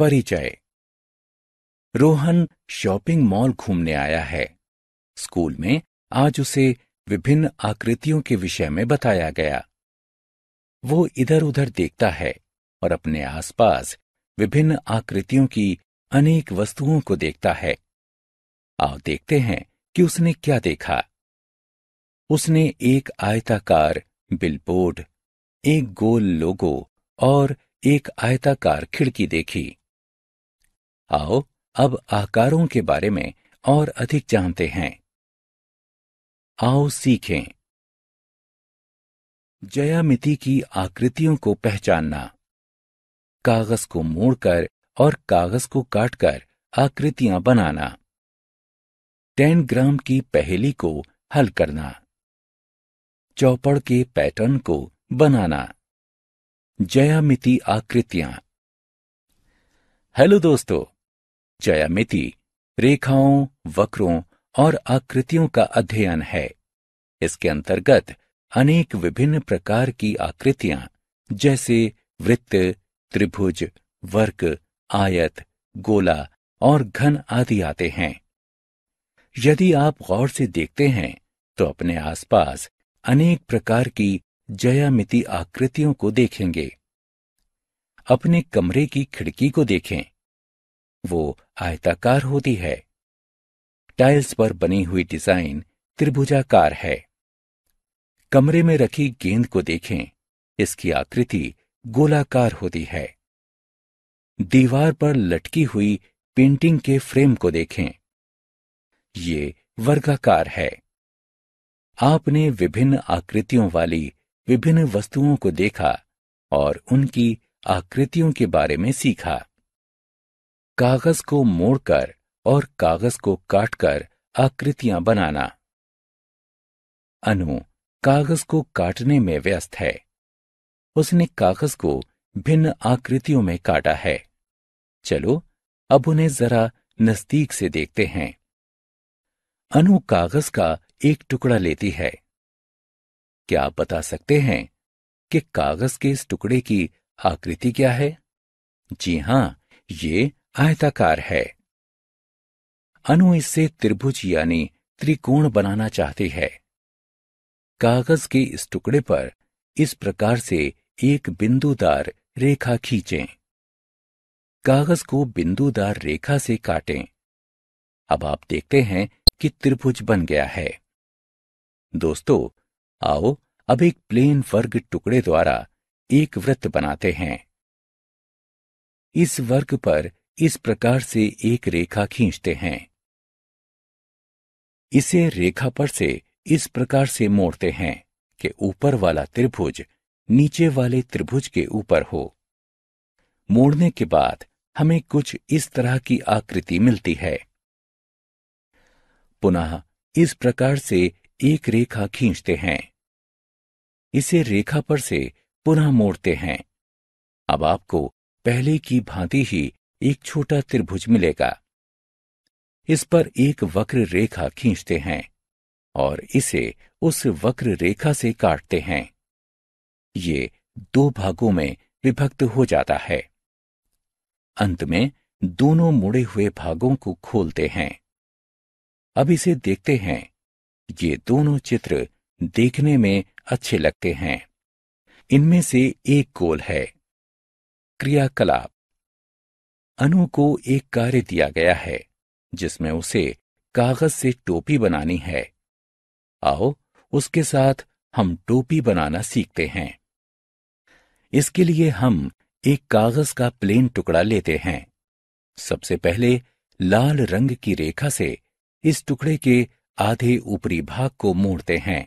परिचय Rohan shopping mall घूमने आया है स्कूल में आज उसे विभिन्न आकृतियों के विषय में बताया गया वो इधर उधर देखता है और अपने आसपास विभिन्न आकृतियों की अनेक वस्तुओं को देखता है आओ देखते हैं कि उसने क्या देखा उसने एक आयताकार बिलबोर्ड एक गोल लोगो और एक आयताकार खिड़की देखी आओ अब आकारों के बारे में और अधिक जानते हैं आओ सीखें जयामिति की आकृतियों को पहचानना कागज को मोड़कर और कागज को काटकर आकृतियां बनाना टेन ग्राम की पहेली को हल करना चौपड़ के पैटर्न को बनाना जयामिति आकृतियां हेलो दोस्तों ज्यामिति रेखाओं वक्रों और आकृतियों का अध्ययन है इसके अंतर्गत अनेक विभिन्न प्रकार की आकृतियां जैसे वृत्त त्रिभुज वर्क आयत गोला और घन आदि आते हैं यदि आप गौर से देखते हैं तो अपने आसपास अनेक प्रकार की जयामिति आकृतियों को देखेंगे अपने कमरे की खिड़की को देखें वो आयताकार होती है टाइल्स पर बनी हुई डिजाइन त्रिभुजाकार है कमरे में रखी गेंद को देखें इसकी आकृति गोलाकार होती है दीवार पर लटकी हुई पेंटिंग के फ्रेम को देखें ये वर्गाकार है आपने विभिन्न आकृतियों वाली विभिन्न वस्तुओं को देखा और उनकी आकृतियों के बारे में सीखा कागज को मोड़कर और कागज को काटकर आकृतियां बनाना अनु कागज को काटने में व्यस्त है उसने कागज को भिन्न आकृतियों में काटा है चलो अब उन्हें जरा नजदीक से देखते हैं अनु कागज का एक टुकड़ा लेती है क्या आप बता सकते हैं कि कागज के इस टुकड़े की आकृति क्या है जी हां ये आयताकार है अनु इससे त्रिभुज यानी त्रिकोण बनाना चाहती है कागज के इस टुकड़े पर इस प्रकार से एक बिंदुदार रेखा खींचें कागज को बिंदुदार रेखा से काटें अब आप देखते हैं कि त्रिभुज बन गया है दोस्तों आओ अब एक प्लेन वर्ग टुकड़े द्वारा एक वृत्त बनाते हैं इस वर्ग पर इस प्रकार से एक रेखा खींचते हैं इसे रेखा पर से इस प्रकार से मोड़ते हैं कि ऊपर वाला त्रिभुज नीचे वाले त्रिभुज के ऊपर हो मोड़ने के बाद हमें कुछ इस तरह की आकृति मिलती है पुनः इस प्रकार से एक रेखा खींचते हैं इसे रेखा पर से पुनः मोड़ते हैं अब आपको पहले की भांति ही एक छोटा त्रिभुज मिलेगा इस पर एक वक्र रेखा खींचते हैं और इसे उस वक्र रेखा से काटते हैं ये दो भागों में विभक्त हो जाता है अंत में दोनों मुड़े हुए भागों को खोलते हैं अब इसे देखते हैं ये दोनों चित्र देखने में अच्छे लगते हैं इनमें से एक गोल है क्रियाकलाप अनु को एक कार्य दिया गया है जिसमें उसे कागज से टोपी बनानी है आओ उसके साथ हम टोपी बनाना सीखते हैं इसके लिए हम एक कागज का प्लेन टुकड़ा लेते हैं सबसे पहले लाल रंग की रेखा से इस टुकड़े के आधे ऊपरी भाग को मोड़ते हैं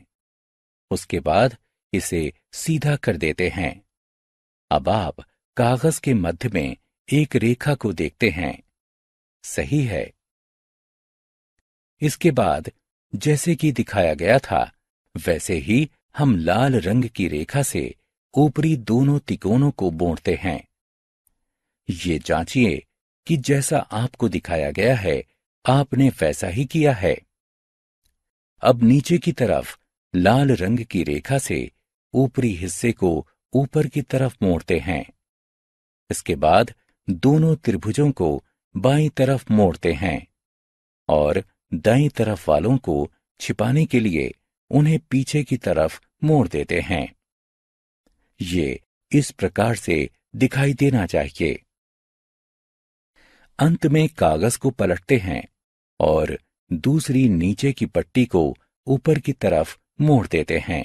उसके बाद इसे सीधा कर देते हैं अब आप कागज के मध्य में एक रेखा को देखते हैं सही है इसके बाद जैसे कि दिखाया गया था वैसे ही हम लाल रंग की रेखा से ऊपरी दोनों तिकोनों को बोड़ते हैं ये जांचिए कि जैसा आपको दिखाया गया है आपने वैसा ही किया है अब नीचे की तरफ लाल रंग की रेखा से ऊपरी हिस्से को ऊपर की तरफ मोड़ते हैं इसके बाद दोनों त्रिभुजों को बाई तरफ मोड़ते हैं और दाई तरफ वालों को छिपाने के लिए उन्हें पीछे की तरफ मोड़ देते हैं ये इस प्रकार से दिखाई देना चाहिए अंत में कागज को पलटते हैं और दूसरी नीचे की पट्टी को ऊपर की तरफ मोड़ देते हैं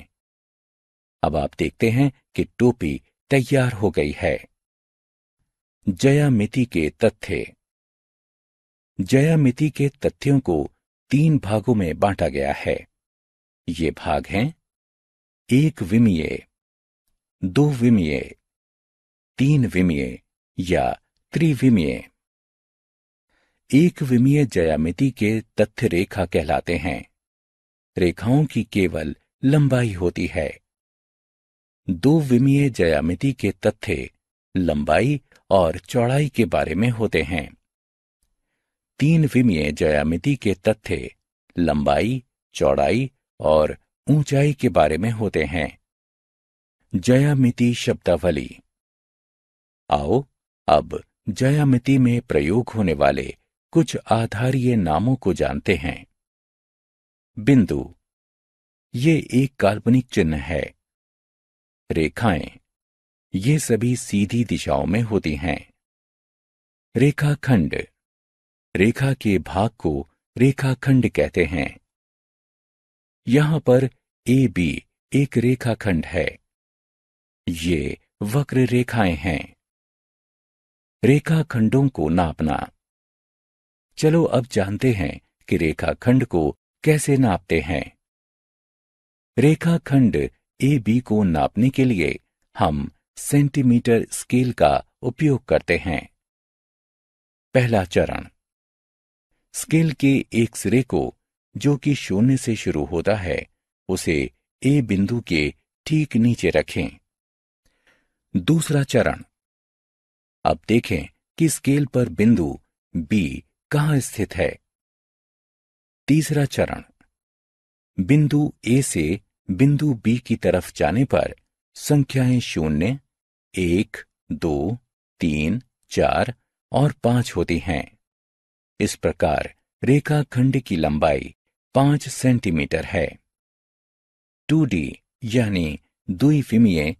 अब आप देखते हैं कि टोपी तैयार हो गई है जयामिति के तथ्य जयामिति के तथ्यों को तीन भागों में बांटा गया है ये भाग हैं एक विमीय दो विमीय तीन विमीय या त्रिविमीय एक विमीय जयामिति के तथ्य रेखा कहलाते हैं रेखाओं की केवल लंबाई होती है दो विमीय जयामिति के तथ्य लंबाई और चौड़ाई के बारे में होते हैं तीन विमीय ज्यामिति के तथ्य लंबाई चौड़ाई और ऊंचाई के बारे में होते हैं जयामिति शब्दावली आओ अब जयामिति में प्रयोग होने वाले कुछ आधारीय नामों को जानते हैं बिंदु ये एक काल्पनिक चिन्ह है रेखाएं ये सभी सीधी दिशाओं में होती हैं रेखाखंड रेखा के भाग को रेखाखंड कहते हैं यहां पर ए बी एक रेखाखंड है ये वक्र रेखाएं हैं रेखाखंडों को नापना चलो अब जानते हैं कि रेखाखंड को कैसे नापते हैं रेखाखंड ए बी को नापने के लिए हम सेंटीमीटर स्केल का उपयोग करते हैं पहला चरण स्केल के एक सिरे को जो कि शून्य से शुरू होता है उसे ए बिंदु के ठीक नीचे रखें दूसरा चरण अब देखें कि स्केल पर बिंदु बी कहां स्थित है तीसरा चरण बिंदु ए से बिंदु बी की तरफ जाने पर संख्याएं शून्य एक दो तीन चार और पांच होती हैं इस प्रकार रेखाखंड की लंबाई पांच सेंटीमीटर है टू डी यानी द्विविमीय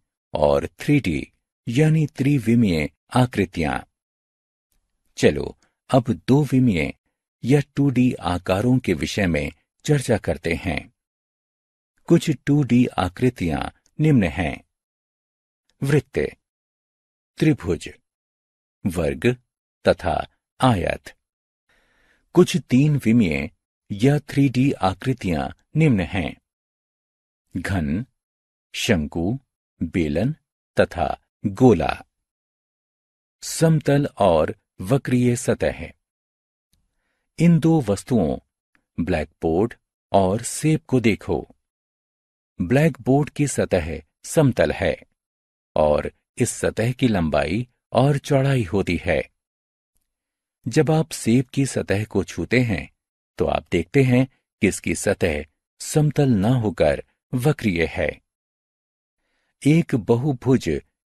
और थ्री डी यानी त्रिविमीय आकृतियां चलो अब दो विमीय या टू डी आकारों के विषय में चर्चा करते हैं कुछ टू डी आकृतियां निम्न हैं वृत्त त्रिभुज वर्ग तथा आयत कुछ तीन विमीय या थ्री डी आकृतियां निम्न हैं घन शंकु बेलन तथा गोला समतल और वक्रीय सतह इन दो वस्तुओं ब्लैक बोर्ड और सेब को देखो ब्लैक बोर्ड की सतह समतल है और इस सतह की लंबाई और चौड़ाई होती है जब आप सेब की सतह को छूते हैं तो आप देखते हैं कि इसकी सतह समतल न होकर वक्रीय है एक बहुभुज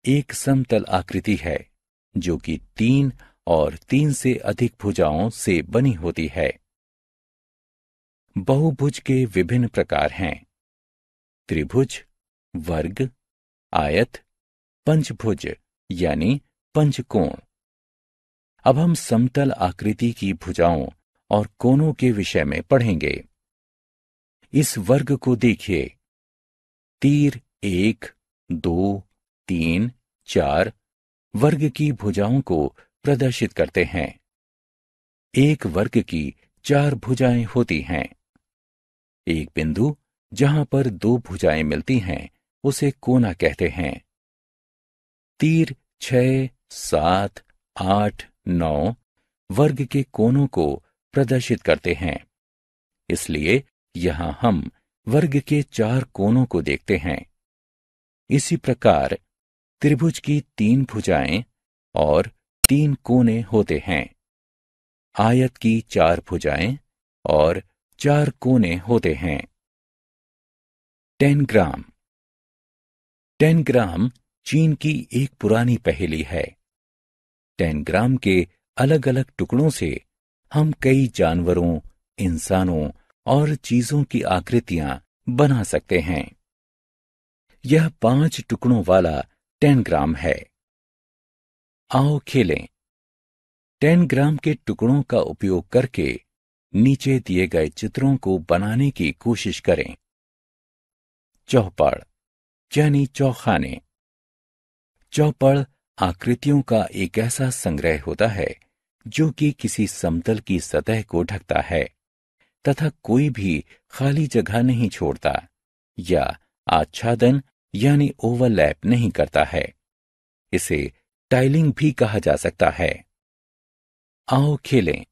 एक समतल आकृति है जो कि तीन और तीन से अधिक भुजाओं से बनी होती है बहुभुज के विभिन्न प्रकार हैं त्रिभुज वर्ग आयत पंचभुज यानी पंचकोण अब हम समतल आकृति की भुजाओं और कोनों के विषय में पढ़ेंगे इस वर्ग को देखिए तीर एक दो तीन चार वर्ग की भुजाओं को प्रदर्शित करते हैं एक वर्ग की चार भुजाएं होती हैं एक बिंदु जहां पर दो भुजाएं मिलती हैं उसे कोना कहते हैं तीर छ सात आठ नौ वर्ग के कोनों को प्रदर्शित करते हैं इसलिए यहां हम वर्ग के चार कोनों को देखते हैं इसी प्रकार त्रिभुज की तीन भुजाएं और तीन कोने होते हैं आयत की चार भुजाएं और चार कोने होते हैं टेनग्राम टेनग्राम चीन की एक पुरानी पहेली है टेनग्राम के अलग अलग टुकड़ों से हम कई जानवरों इंसानों और चीजों की आकृतियां बना सकते हैं यह पांच टुकड़ों वाला टेनग्राम है आओ खेलें टेनग्राम के टुकड़ों का उपयोग करके नीचे दिए गए चित्रों को बनाने की कोशिश करें चौपड़ यानी चौखाने चौपड़ आकृतियों का एक ऐसा संग्रह होता है जो कि किसी समतल की सतह को ढकता है तथा कोई भी खाली जगह नहीं छोड़ता या आच्छादन यानी ओवरलैप नहीं करता है इसे टाइलिंग भी कहा जा सकता है आओ खेलें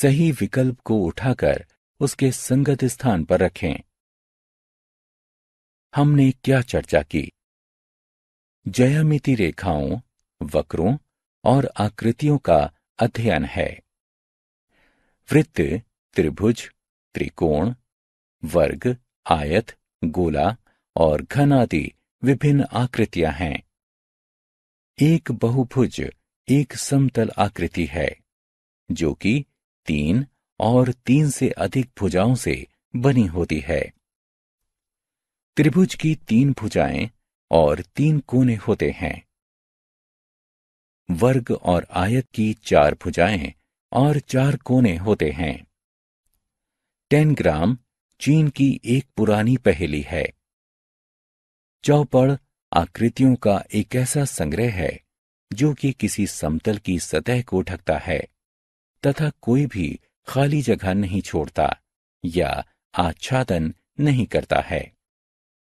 सही विकल्प को उठाकर उसके संगत स्थान पर रखें हमने क्या चर्चा की ज्यामिति रेखाओं वक्रों और आकृतियों का अध्ययन है वृत्त त्रिभुज त्रिकोण वर्ग आयत गोला और घन आदि विभिन्न आकृतियां हैं एक बहुभुज एक समतल आकृति है जो कि तीन और तीन से अधिक भुजाओं से बनी होती है त्रिभुज की तीन भुजाएं और तीन कोने होते हैं वर्ग और आयत की चार भुजाएं और चार कोने होते हैं टेन ग्राम चीन की एक पुरानी पहेली है चौपड़ आकृतियों का एक ऐसा संग्रह है जो कि किसी समतल की सतह को ढकता है तथा कोई भी खाली जगह नहीं छोड़ता या आच्छादन नहीं करता है